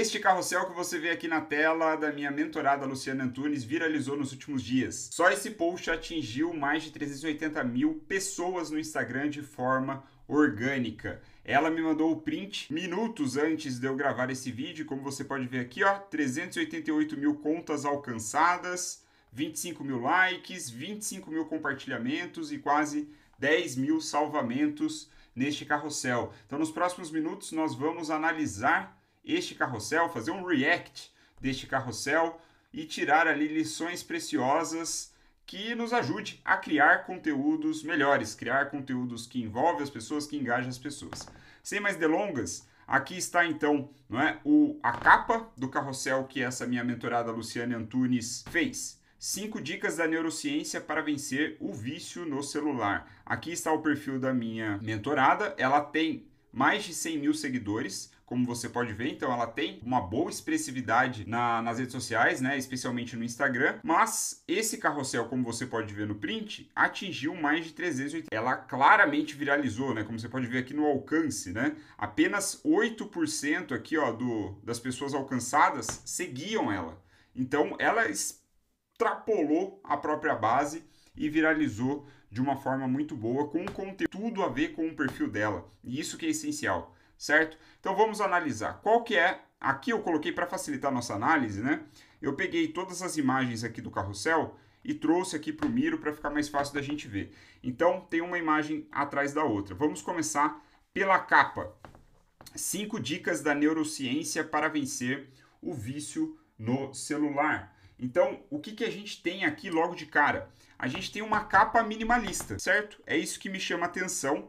Este carrossel que você vê aqui na tela da minha mentorada Luciana Antunes viralizou nos últimos dias. Só esse post atingiu mais de 380 mil pessoas no Instagram de forma orgânica. Ela me mandou o print minutos antes de eu gravar esse vídeo, como você pode ver aqui, ó, 388 mil contas alcançadas, 25 mil likes, 25 mil compartilhamentos e quase 10 mil salvamentos neste carrossel. Então, nos próximos minutos, nós vamos analisar este carrossel, fazer um react deste carrossel e tirar ali lições preciosas que nos ajude a criar conteúdos melhores, criar conteúdos que envolvem as pessoas, que engajam as pessoas. Sem mais delongas, aqui está então não é, o, a capa do carrossel que essa minha mentorada Luciane Antunes fez. Cinco dicas da neurociência para vencer o vício no celular. Aqui está o perfil da minha mentorada. Ela tem mais de 100 mil seguidores, como você pode ver. Então, ela tem uma boa expressividade na, nas redes sociais, né? Especialmente no Instagram. Mas esse carrossel, como você pode ver no print, atingiu mais de 380. Ela claramente viralizou, né? Como você pode ver aqui no alcance, né? Apenas 8% aqui, ó, do, das pessoas alcançadas seguiam ela. Então, ela extrapolou a própria base e viralizou de uma forma muito boa, com um conteúdo a ver com o perfil dela. E isso que é essencial, certo? Então vamos analisar qual que é. Aqui eu coloquei para facilitar a nossa análise, né? Eu peguei todas as imagens aqui do carrossel e trouxe aqui para o Miro para ficar mais fácil da gente ver. Então tem uma imagem atrás da outra. Vamos começar pela capa. Cinco dicas da neurociência para vencer o vício no celular. Então, o que, que a gente tem aqui logo de cara? A gente tem uma capa minimalista, certo? É isso que me chama atenção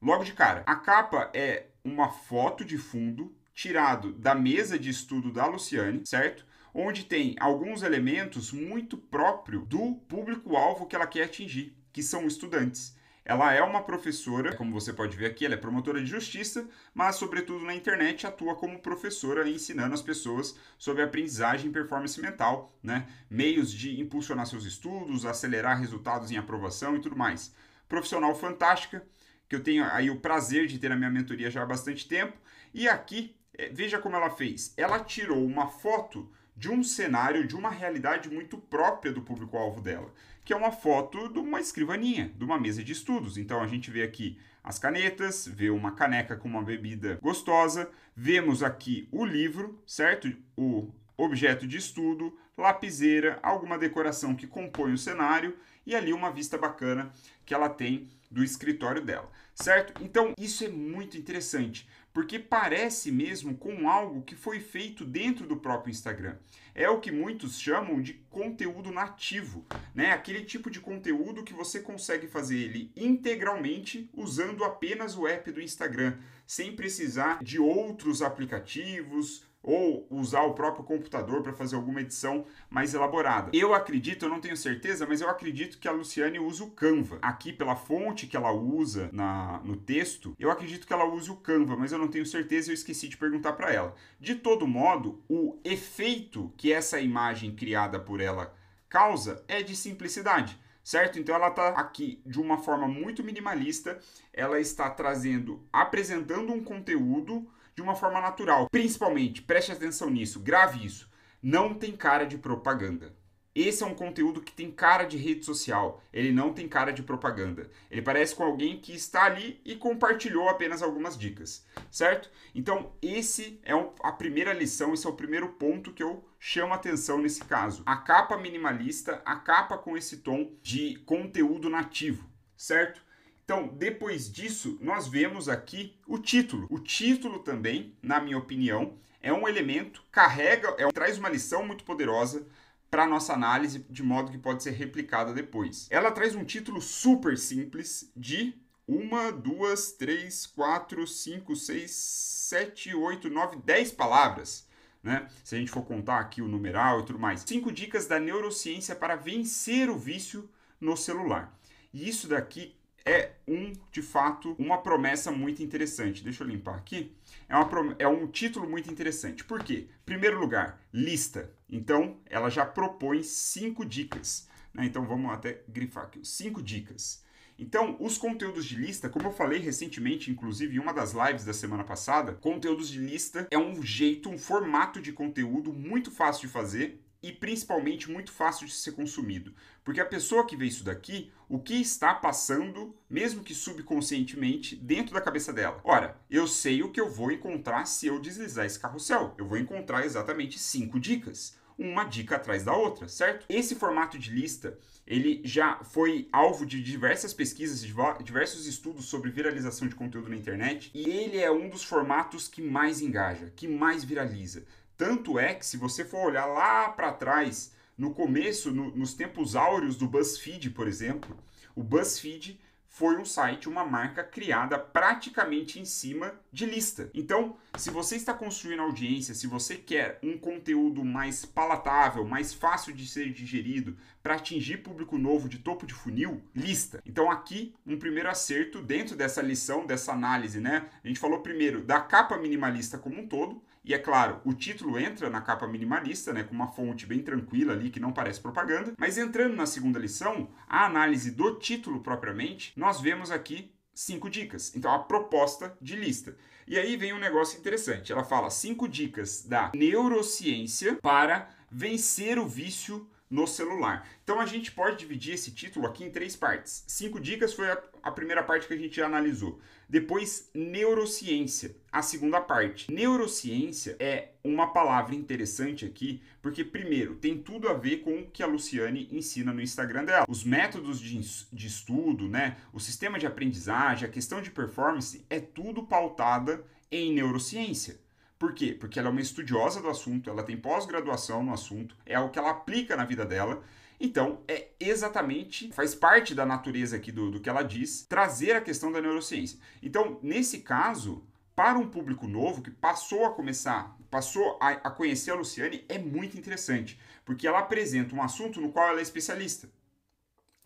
logo de cara. A capa é uma foto de fundo tirado da mesa de estudo da Luciane, certo? Onde tem alguns elementos muito próprio do público-alvo que ela quer atingir, que são estudantes. Ela é uma professora, como você pode ver aqui, ela é promotora de justiça, mas, sobretudo na internet, atua como professora ensinando as pessoas sobre aprendizagem e performance mental, né? Meios de impulsionar seus estudos, acelerar resultados em aprovação e tudo mais. Profissional fantástica, que eu tenho aí o prazer de ter na minha mentoria já há bastante tempo. E aqui, eh, veja como ela fez. Ela tirou uma foto de um cenário, de uma realidade muito própria do público-alvo dela, que é uma foto de uma escrivaninha, de uma mesa de estudos. Então a gente vê aqui as canetas, vê uma caneca com uma bebida gostosa, vemos aqui o livro, certo? O objeto de estudo, lapiseira, alguma decoração que compõe o cenário e ali uma vista bacana que ela tem do escritório dela, certo? Então isso é muito interessante, porque parece mesmo com algo que foi feito dentro do próprio Instagram. É o que muitos chamam de conteúdo nativo, né? Aquele tipo de conteúdo que você consegue fazer ele integralmente usando apenas o app do Instagram, sem precisar de outros aplicativos, ou usar o próprio computador para fazer alguma edição mais elaborada. Eu acredito, eu não tenho certeza, mas eu acredito que a Luciane usa o Canva. Aqui, pela fonte que ela usa na, no texto, eu acredito que ela use o Canva, mas eu não tenho certeza, eu esqueci de perguntar para ela. De todo modo, o efeito que essa imagem criada por ela causa é de simplicidade certo? Então ela está aqui de uma forma muito minimalista, ela está trazendo, apresentando um conteúdo de uma forma natural. Principalmente, preste atenção nisso, grave isso. Não tem cara de propaganda. Esse é um conteúdo que tem cara de rede social, ele não tem cara de propaganda. Ele parece com alguém que está ali e compartilhou apenas algumas dicas, certo? Então, esse é a primeira lição, esse é o primeiro ponto que eu chamo atenção nesse caso. A capa minimalista, a capa com esse tom de conteúdo nativo, certo? Então, depois disso, nós vemos aqui o título. O título também, na minha opinião, é um elemento, carrega, é, traz uma lição muito poderosa para nossa análise, de modo que pode ser replicada depois. Ela traz um título super simples de uma, duas, três, quatro, cinco, seis, sete, oito, nove, dez palavras. Né? Se a gente for contar aqui o numeral e tudo mais. Cinco dicas da neurociência para vencer o vício no celular. E isso daqui é um, de fato, uma promessa muito interessante. Deixa eu limpar aqui. É, uma, é um título muito interessante. Por quê? Primeiro lugar, lista. Então, ela já propõe cinco dicas. Né? Então, vamos até grifar aqui. Cinco dicas. Então, os conteúdos de lista, como eu falei recentemente, inclusive em uma das lives da semana passada, conteúdos de lista é um jeito, um formato de conteúdo muito fácil de fazer e principalmente muito fácil de ser consumido. Porque a pessoa que vê isso daqui, o que está passando, mesmo que subconscientemente, dentro da cabeça dela? Ora, eu sei o que eu vou encontrar se eu deslizar esse carrossel. Eu vou encontrar exatamente cinco dicas uma dica atrás da outra, certo? Esse formato de lista, ele já foi alvo de diversas pesquisas, diversos estudos sobre viralização de conteúdo na internet, e ele é um dos formatos que mais engaja, que mais viraliza. Tanto é que, se você for olhar lá para trás, no começo, no, nos tempos áureos do BuzzFeed, por exemplo, o BuzzFeed foi um site, uma marca criada praticamente em cima de lista. Então, se você está construindo audiência, se você quer um conteúdo mais palatável, mais fácil de ser digerido, para atingir público novo de topo de funil, lista. Então, aqui um primeiro acerto dentro dessa lição, dessa análise, né? A gente falou primeiro da capa minimalista como um todo, e é claro, o título entra na capa minimalista, né, com uma fonte bem tranquila ali que não parece propaganda. Mas entrando na segunda lição, a análise do título propriamente, nós vemos aqui cinco dicas. Então, a proposta de lista. E aí vem um negócio interessante. Ela fala cinco dicas da neurociência para vencer o vício no celular. Então a gente pode dividir esse título aqui em três partes. Cinco dicas foi a, a primeira parte que a gente já analisou. Depois, neurociência, a segunda parte. Neurociência é uma palavra interessante aqui, porque, primeiro, tem tudo a ver com o que a Luciane ensina no Instagram dela. Os métodos de, de estudo, né? O sistema de aprendizagem, a questão de performance, é tudo pautada em neurociência. Por quê? Porque ela é uma estudiosa do assunto, ela tem pós-graduação no assunto, é algo que ela aplica na vida dela. Então, é exatamente, faz parte da natureza aqui do, do que ela diz, trazer a questão da neurociência. Então, nesse caso, para um público novo que passou a começar, passou a, a conhecer a Luciane, é muito interessante, porque ela apresenta um assunto no qual ela é especialista.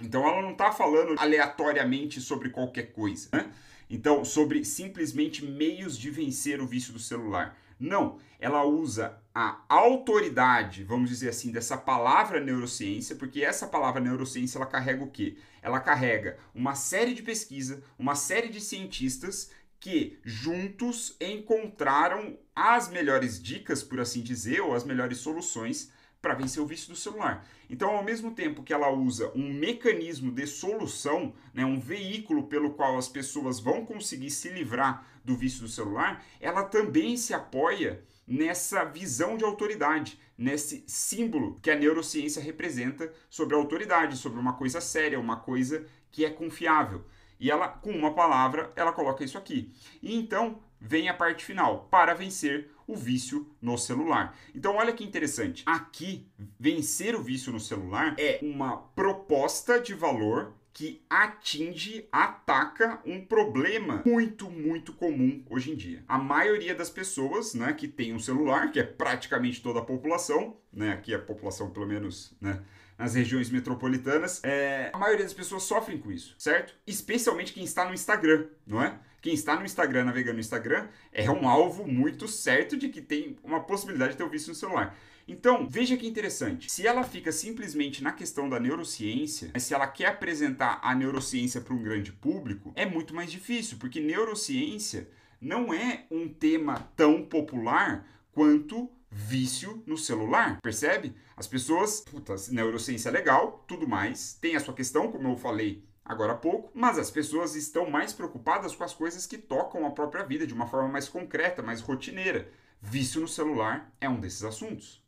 Então, ela não está falando aleatoriamente sobre qualquer coisa, né? Então, sobre simplesmente meios de vencer o vício do celular. Não, ela usa a autoridade, vamos dizer assim, dessa palavra neurociência, porque essa palavra neurociência ela carrega o quê? Ela carrega uma série de pesquisa, uma série de cientistas que juntos encontraram as melhores dicas, por assim dizer, ou as melhores soluções para vencer o vício do celular. Então, ao mesmo tempo que ela usa um mecanismo de solução, né, um veículo pelo qual as pessoas vão conseguir se livrar do vício do celular, ela também se apoia nessa visão de autoridade, nesse símbolo que a neurociência representa sobre a autoridade, sobre uma coisa séria, uma coisa que é confiável. E ela, com uma palavra, ela coloca isso aqui. E então vem a parte final, para vencer o vício no celular. Então olha que interessante. Aqui, vencer o vício no celular é uma proposta de valor que atinge, ataca um problema muito, muito comum hoje em dia. A maioria das pessoas né, que tem um celular, que é praticamente toda a população, né, aqui a população pelo menos, né, nas regiões metropolitanas, é, a maioria das pessoas sofrem com isso, certo? Especialmente quem está no Instagram, não é? Quem está no Instagram, navegando no Instagram, é um alvo muito certo de que tem uma possibilidade de ter o um vício no celular. Então, veja que interessante. Se ela fica simplesmente na questão da neurociência, se ela quer apresentar a neurociência para um grande público, é muito mais difícil, porque neurociência não é um tema tão popular quanto vício no celular, percebe? As pessoas, puta, neurociência é legal, tudo mais, tem a sua questão, como eu falei agora há pouco, mas as pessoas estão mais preocupadas com as coisas que tocam a própria vida de uma forma mais concreta, mais rotineira. Vício no celular é um desses assuntos.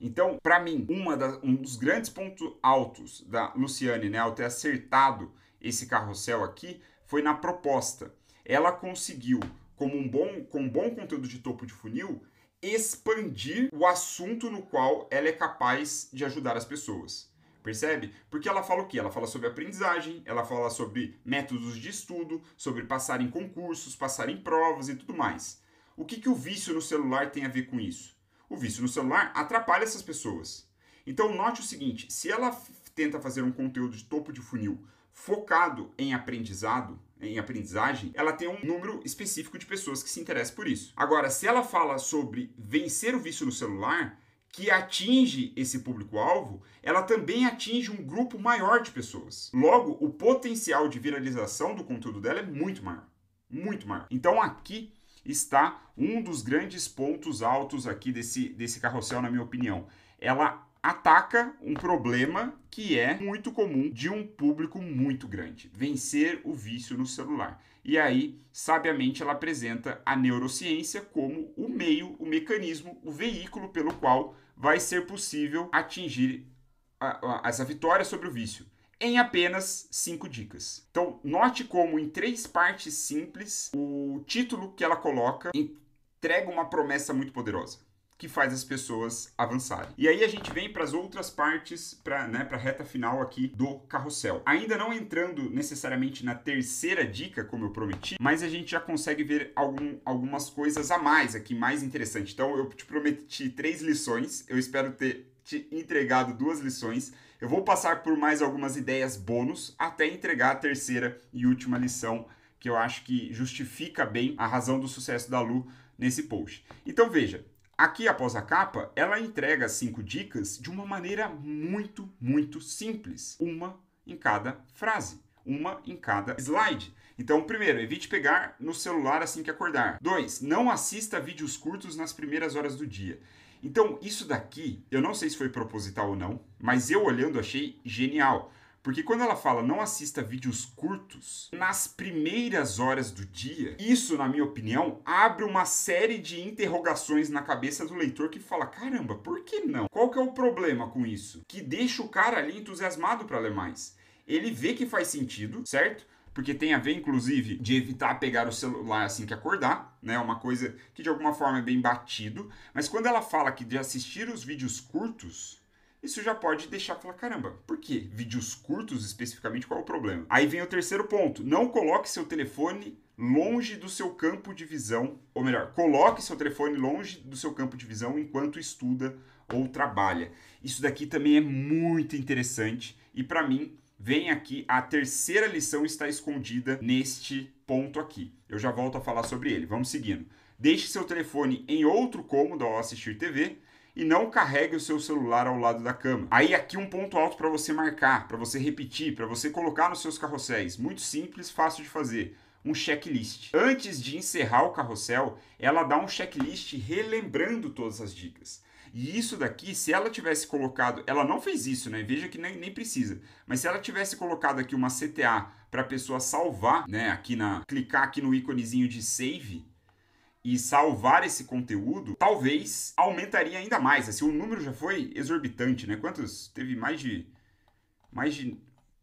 Então, para mim, da, um dos grandes pontos altos da Luciane, né, ao ter acertado esse carrossel aqui, foi na proposta. Ela conseguiu, como um bom, com um bom conteúdo de topo de funil, expandir o assunto no qual ela é capaz de ajudar as pessoas. Percebe? Porque ela fala o quê? Ela fala sobre aprendizagem, ela fala sobre métodos de estudo, sobre passar em concursos, passar em provas e tudo mais. O que, que o vício no celular tem a ver com isso? O vício no celular atrapalha essas pessoas. Então note o seguinte: se ela tenta fazer um conteúdo de topo de funil focado em aprendizado, em aprendizagem, ela tem um número específico de pessoas que se interessam por isso. Agora, se ela fala sobre vencer o vício no celular, que atinge esse público-alvo, ela também atinge um grupo maior de pessoas. Logo, o potencial de viralização do conteúdo dela é muito maior. Muito maior. Então aqui está um dos grandes pontos altos aqui desse, desse carrossel, na minha opinião. Ela ataca um problema que é muito comum de um público muito grande: vencer o vício no celular. E aí, sabiamente, ela apresenta a neurociência como o meio, o mecanismo, o veículo pelo qual vai ser possível atingir a, a, essa vitória sobre o vício em apenas cinco dicas. Então, note como em três partes simples o título que ela coloca entrega uma promessa muito poderosa que faz as pessoas avançarem. E aí a gente vem para as outras partes, para né, a reta final aqui do carrossel. Ainda não entrando necessariamente na terceira dica, como eu prometi, mas a gente já consegue ver algum, algumas coisas a mais aqui, mais interessante. Então eu te prometi três lições, eu espero ter te entregado duas lições eu vou passar por mais algumas ideias bônus até entregar a terceira e última lição que eu acho que justifica bem a razão do sucesso da Lu nesse post. Então veja, aqui após a capa, ela entrega cinco dicas de uma maneira muito, muito simples, uma em cada frase, uma em cada slide. Então, primeiro, evite pegar no celular assim que acordar. Dois, Não assista vídeos curtos nas primeiras horas do dia. Então, isso daqui, eu não sei se foi proposital ou não, mas eu olhando achei genial. Porque quando ela fala não assista vídeos curtos, nas primeiras horas do dia, isso, na minha opinião, abre uma série de interrogações na cabeça do leitor que fala: caramba, por que não? Qual que é o problema com isso? Que deixa o cara ali entusiasmado para ler mais. Ele vê que faz sentido, certo? porque tem a ver, inclusive, de evitar pegar o celular assim que acordar, né? Uma coisa que de alguma forma é bem batido. Mas quando ela fala que de assistir os vídeos curtos, isso já pode deixar falar, caramba, por que vídeos curtos especificamente, qual é o problema? Aí vem o terceiro ponto, não coloque seu telefone longe do seu campo de visão, ou melhor, coloque seu telefone longe do seu campo de visão enquanto estuda ou trabalha. Isso daqui também é muito interessante e para mim vem aqui a terceira lição está escondida neste ponto aqui. Eu já volto a falar sobre ele. Vamos seguindo. Deixe seu telefone em outro cômodo ao assistir TV e não carregue o seu celular ao lado da cama. Aí aqui um ponto alto para você marcar, para você repetir, para você colocar nos seus carrosséis. Muito simples, fácil de fazer. Um checklist. Antes de encerrar o carrossel, ela dá um checklist relembrando todas as dicas. E isso daqui, se ela tivesse colocado, ela não fez isso, né? Veja que nem, nem precisa. Mas se ela tivesse colocado aqui uma CTA para a pessoa salvar, né? Aqui na clicar aqui no íconezinho de save e salvar esse conteúdo, talvez aumentaria ainda mais. Assim, o número já foi exorbitante, né? Quantos? Teve mais de mais de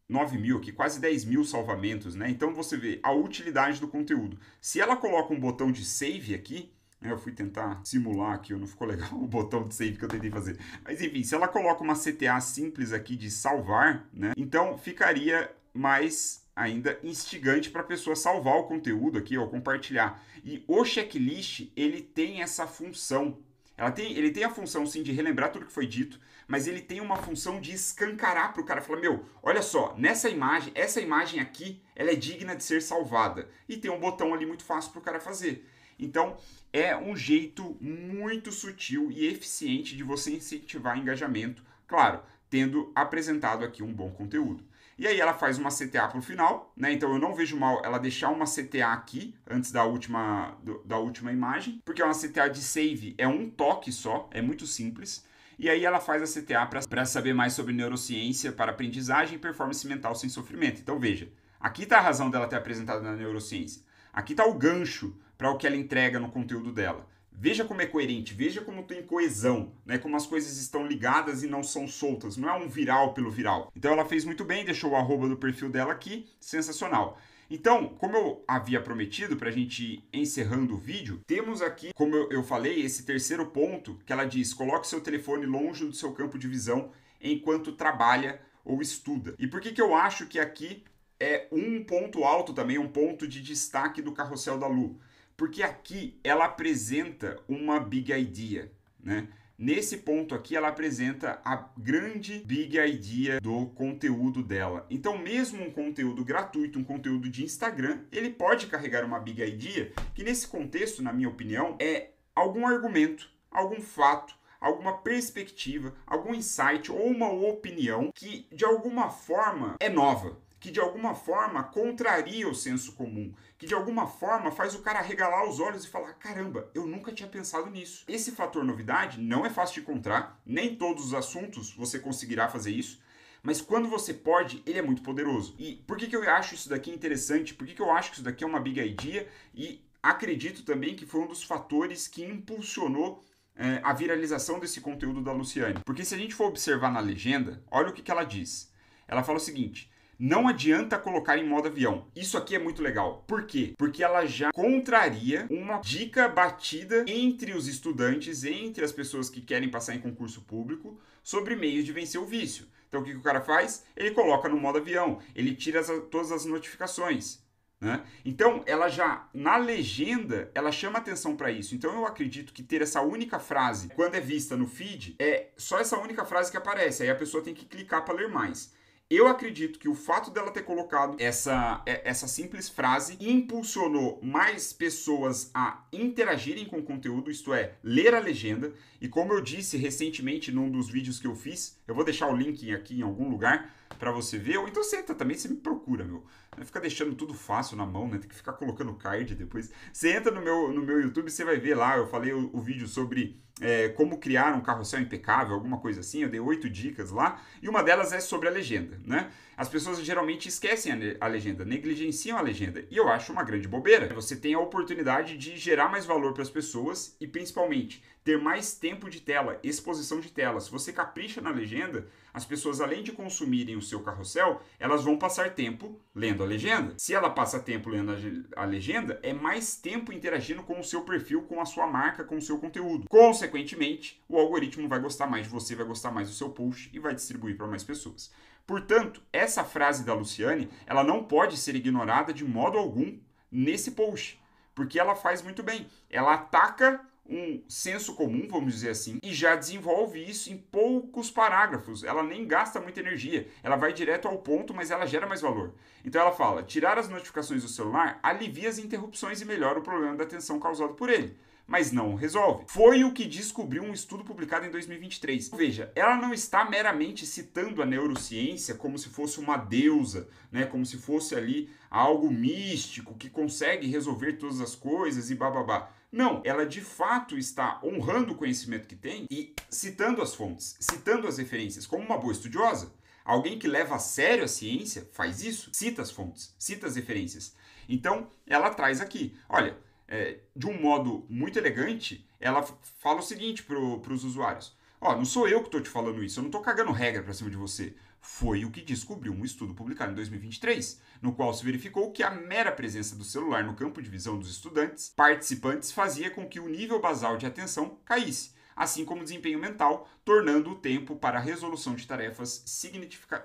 9 mil aqui, quase 10 mil salvamentos, né? Então você vê a utilidade do conteúdo. Se ela coloca um botão de save aqui, eu fui tentar simular aqui, não ficou legal o botão de save que eu tentei fazer. Mas enfim, se ela coloca uma CTA simples aqui de salvar, né? Então ficaria mais ainda instigante para a pessoa salvar o conteúdo aqui, ou compartilhar. E o checklist, ele tem essa função. Ela tem, ele tem a função sim de relembrar tudo que foi dito, mas ele tem uma função de escancarar para o cara falar: meu, olha só, nessa imagem, essa imagem aqui, ela é digna de ser salvada. E tem um botão ali muito fácil para o cara fazer. Então, é um jeito muito sutil e eficiente de você incentivar engajamento, claro, tendo apresentado aqui um bom conteúdo. E aí ela faz uma CTA para o final, né? Então eu não vejo mal ela deixar uma CTA aqui antes da última, do, da última imagem, porque é uma CTA de save é um toque só, é muito simples. E aí ela faz a CTA para saber mais sobre neurociência para aprendizagem e performance mental sem sofrimento. Então veja, aqui está a razão dela ter apresentado na neurociência. Aqui está o gancho para o que ela entrega no conteúdo dela. Veja como é coerente, veja como tem coesão, né? Como as coisas estão ligadas e não são soltas, não é um viral pelo viral. Então ela fez muito bem, deixou o arroba do perfil dela aqui, sensacional. Então, como eu havia prometido para a gente ir encerrando o vídeo, temos aqui, como eu falei, esse terceiro ponto que ela diz: coloque seu telefone longe do seu campo de visão enquanto trabalha ou estuda. E por que, que eu acho que aqui é um ponto alto também, um ponto de destaque do carrossel da Lu? Porque aqui ela apresenta uma big idea, né? Nesse ponto aqui, ela apresenta a grande big idea do conteúdo dela. Então, mesmo um conteúdo gratuito, um conteúdo de Instagram, ele pode carregar uma big idea que, nesse contexto, na minha opinião, é algum argumento, algum fato, alguma perspectiva, algum insight ou uma opinião que, de alguma forma, é nova que de alguma forma contraria o senso comum, que de alguma forma faz o cara regalar os olhos e falar: caramba, eu nunca tinha pensado nisso. Esse fator novidade não é fácil de encontrar, nem todos os assuntos você conseguirá fazer isso. Mas quando você pode, ele é muito poderoso. E por que, que eu acho isso daqui interessante? Por que, que eu acho que isso daqui é uma big idea? E acredito também que foi um dos fatores que impulsionou é, a viralização desse conteúdo da Luciane. Porque se a gente for observar na legenda, olha o que, que ela diz. Ela fala o seguinte: não adianta colocar em modo avião. Isso aqui é muito legal. Por quê? Porque ela já contraria uma dica batida entre os estudantes, entre as pessoas que querem passar em concurso público, sobre meios de vencer o vício. Então o que, que o cara faz? Ele coloca no modo avião, ele tira as, todas as notificações. Né? Então, ela já, na legenda, ela chama atenção para isso. Então, eu acredito que ter essa única frase, quando é vista no feed, é só essa única frase que aparece. Aí a pessoa tem que clicar para ler mais. Eu acredito que o fato dela ter colocado essa, é, essa simples frase impulsionou mais pessoas a interagirem com o conteúdo, isto é, ler a legenda. E como eu disse recentemente num dos vídeos que eu fiz, eu vou deixar o link aqui em algum lugar para você ver, ou então entra também, você me procura, meu. Não fica deixando tudo fácil na mão, né? Tem que ficar colocando card depois. Você entra no meu, no meu YouTube, você vai ver lá, eu falei o, o vídeo sobre é, como criar um carrossel impecável, alguma coisa assim, eu dei oito dicas lá, e uma delas é sobre a legenda, né? As pessoas geralmente esquecem a, a legenda, negligenciam a legenda, e eu acho uma grande bobeira. Você tem a oportunidade de gerar mais valor para as pessoas e principalmente ter mais tempo de tela, exposição de tela. Se você capricha na legenda, as pessoas além de consumirem o seu carrossel, elas vão passar tempo lendo a legenda. Se ela passa tempo lendo a legenda, é mais tempo interagindo com o seu perfil, com a sua marca, com o seu conteúdo. Consequentemente, o algoritmo vai gostar mais de você, vai gostar mais do seu post e vai distribuir para mais pessoas. Portanto, essa frase da Luciane, ela não pode ser ignorada de modo algum nesse post, porque ela faz muito bem. Ela ataca um senso comum, vamos dizer assim, e já desenvolve isso em poucos parágrafos. Ela nem gasta muita energia, ela vai direto ao ponto, mas ela gera mais valor. Então ela fala: tirar as notificações do celular alivia as interrupções e melhora o problema da atenção causado por ele mas não resolve. Foi o que descobriu um estudo publicado em 2023. Veja, ela não está meramente citando a neurociência como se fosse uma deusa, né, como se fosse ali algo místico que consegue resolver todas as coisas e bababá. Não, ela de fato está honrando o conhecimento que tem e citando as fontes, citando as referências como uma boa estudiosa. Alguém que leva a sério a ciência faz isso, cita as fontes, cita as referências. Então, ela traz aqui, olha, é, de um modo muito elegante, ela fala o seguinte para os usuários: Ó, não sou eu que estou te falando isso, eu não estou cagando regra para cima de você. Foi o que descobriu um estudo publicado em 2023, no qual se verificou que a mera presença do celular no campo de visão dos estudantes participantes fazia com que o nível basal de atenção caísse assim como desempenho mental, tornando o tempo para a resolução de tarefas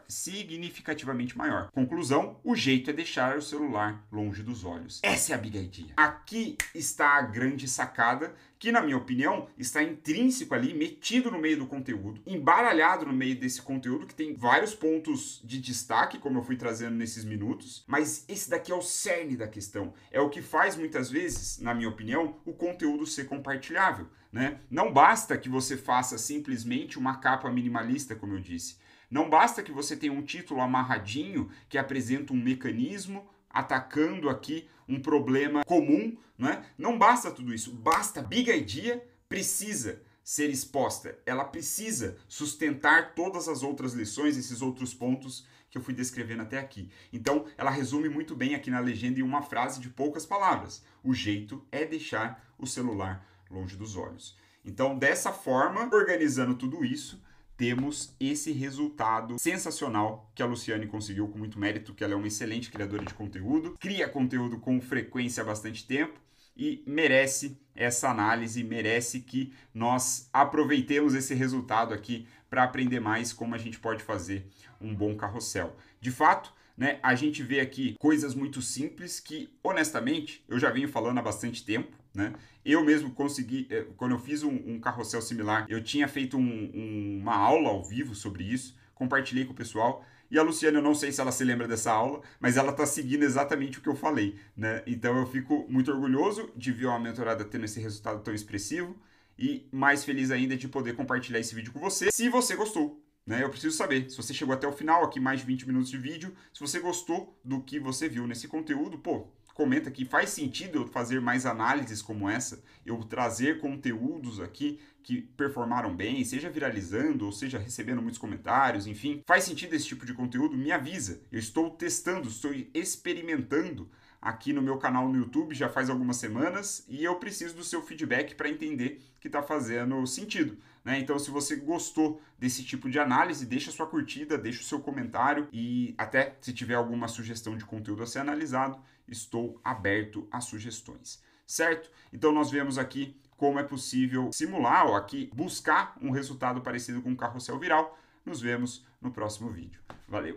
significativamente maior. Conclusão: o jeito é deixar o celular longe dos olhos. Essa é a big idea. Aqui está a grande sacada que, na minha opinião, está intrínseco ali, metido no meio do conteúdo, embaralhado no meio desse conteúdo, que tem vários pontos de destaque, como eu fui trazendo nesses minutos, mas esse daqui é o cerne da questão. É o que faz muitas vezes, na minha opinião, o conteúdo ser compartilhável. Né? Não basta que você faça simplesmente uma capa minimalista, como eu disse. Não basta que você tenha um título amarradinho que apresenta um mecanismo atacando aqui um problema comum. Né? Não basta tudo isso. Basta, big idea precisa ser exposta. Ela precisa sustentar todas as outras lições, esses outros pontos que eu fui descrevendo até aqui. Então, ela resume muito bem aqui na legenda em uma frase de poucas palavras. O jeito é deixar o celular longe dos olhos. Então, dessa forma, organizando tudo isso, temos esse resultado sensacional que a Luciane conseguiu com muito mérito, que ela é uma excelente criadora de conteúdo, cria conteúdo com frequência há bastante tempo e merece essa análise, merece que nós aproveitemos esse resultado aqui para aprender mais como a gente pode fazer um bom carrossel. De fato, né, a gente vê aqui coisas muito simples que, honestamente, eu já venho falando há bastante tempo, né? Eu mesmo consegui, eh, quando eu fiz um, um carrossel similar, eu tinha feito um, um, uma aula ao vivo sobre isso, compartilhei com o pessoal. E a Luciana, eu não sei se ela se lembra dessa aula, mas ela está seguindo exatamente o que eu falei. Né? Então eu fico muito orgulhoso de ver uma mentorada tendo esse resultado tão expressivo e mais feliz ainda de poder compartilhar esse vídeo com você, se você gostou. Né? Eu preciso saber, se você chegou até o final, aqui mais de 20 minutos de vídeo, se você gostou do que você viu nesse conteúdo, pô, comenta que faz sentido eu fazer mais análises como essa, eu trazer conteúdos aqui que performaram bem, seja viralizando ou seja recebendo muitos comentários, enfim. Faz sentido esse tipo de conteúdo? Me avisa. Eu estou testando, estou experimentando aqui no meu canal no YouTube já faz algumas semanas e eu preciso do seu feedback para entender que está fazendo sentido. Né? Então, se você gostou desse tipo de análise, deixa sua curtida, deixa o seu comentário e até se tiver alguma sugestão de conteúdo a ser analisado, estou aberto a sugestões, certo? Então nós vemos aqui como é possível simular ou aqui buscar um resultado parecido com um carrossel viral. Nos vemos no próximo vídeo. Valeu!